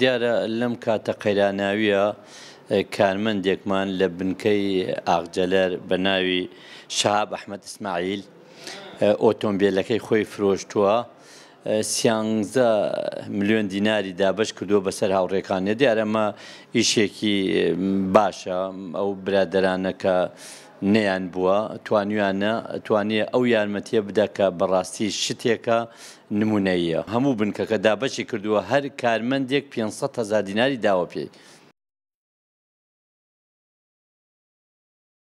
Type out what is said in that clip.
دیارە لەم کاتە قەیراناویە کارمەندێکمان لە بنکەی ئاغجەلەر بە ناوی شاب ئەحمد اسماعیل ئۆتۆمبیلەکەی خۆی فرۆشتووە سیانزە میلیۆن دیناری دابش کردووە بەسەر هاوڕێکانە دیارەمە ئیشێکی باشە ئەو برادرانەکە نەیان بووە توانیانە توانێت ئەو یارمەتیە بدەکە بەڕاستی شتێکە نمونەیە هەموو بنکەکە دابەشی کردووە هەر کارمەندێک 500 هزار دیناری داوە پێی